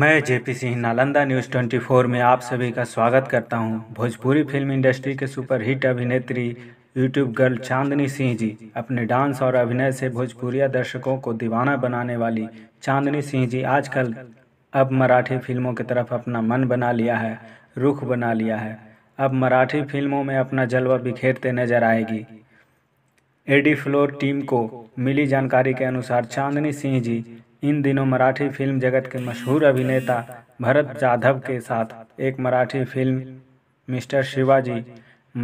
मैं JP Singh Nalanda news 24 में आप सभी का स्वागत करता हूं। भोजपुरी फिल्म इंडस्ट्री के सुपरहिट अभिनेत्री यूट्यूब गर्ल चांदनी सिंह जी अपने डांस और अभिनय से भोजपुरिया दर्शकों को दीवाना बनाने वाली चांदनी सिंह जी आजकल अब मराठी फिल्मों की तरफ अपना मन बना लिया है रुख बना लिया है अब मराठी फिल्मों में अपना जलवा बिखेरते नजर आएगी एडी फ्लोर टीम को मिली जानकारी के अनुसार चांदनी सिंह जी इन दिनों मराठी फिल्म जगत के मशहूर अभिनेता भरत जाधव के साथ एक मराठी फिल्म मिस्टर शिवाजी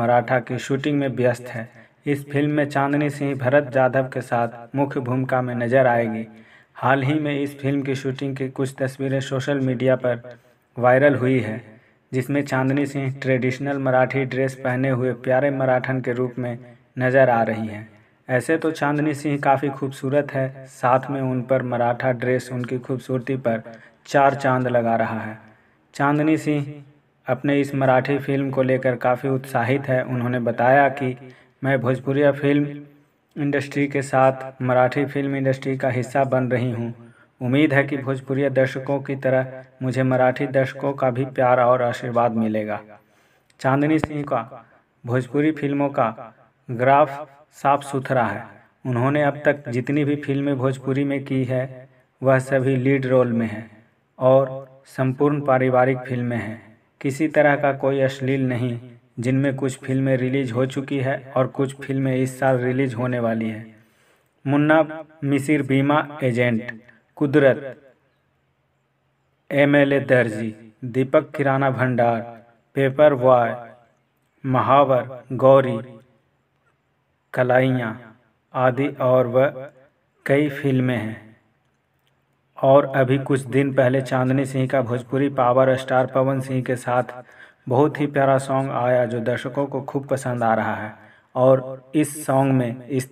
मराठा की शूटिंग में व्यस्त है इस फिल्म में चांदनी सिंह भरत जाधव के साथ मुख्य भूमिका में नजर आएगी हाल ही में इस फिल्म की शूटिंग की कुछ तस्वीरें सोशल मीडिया पर वायरल हुई है जिसमें चांदनी सिंह ट्रेडिशनल मराठी ड्रेस पहने हुए प्यारे मराठन के रूप में नजर आ रही हैं ऐसे तो चांदनी सिंह काफ़ी खूबसूरत है साथ में उन पर मराठा ड्रेस उनकी खूबसूरती पर चार चांद लगा रहा है चांदनी सिंह अपने इस मराठी फिल्म को लेकर काफ़ी उत्साहित है उन्होंने बताया कि मैं भोजपुरिया फिल्म इंडस्ट्री के साथ मराठी फिल्म इंडस्ट्री का हिस्सा बन रही हूँ उम्मीद है कि भोजपुरी दर्शकों की तरह मुझे मराठी दर्शकों का भी प्यार और आशीर्वाद मिलेगा चांदनी सिंह का भोजपुरी फिल्मों का ग्राफ साफ सुथरा है उन्होंने अब तक जितनी भी फिल्में भोजपुरी में की है वह सभी लीड रोल में है और संपूर्ण पारिवारिक फिल्में हैं किसी तरह का कोई अश्लील नहीं जिनमें कुछ फिल्में रिलीज हो चुकी है और कुछ फिल्में इस साल रिलीज होने वाली है मुन्ना मिसिर बीमा एजेंट कुदरत एम एल ए दर्जी दीपक किराना भंडार पेपर बॉय महावर गौरी कलाइयाँ आदि और वह कई फिल्में हैं और अभी कुछ दिन पहले चांदनी सिंह का भोजपुरी पावर स्टार पवन सिंह के साथ बहुत ही प्यारा सॉन्ग आया जो दर्शकों को खूब पसंद आ रहा है और इस सॉन्ग में इस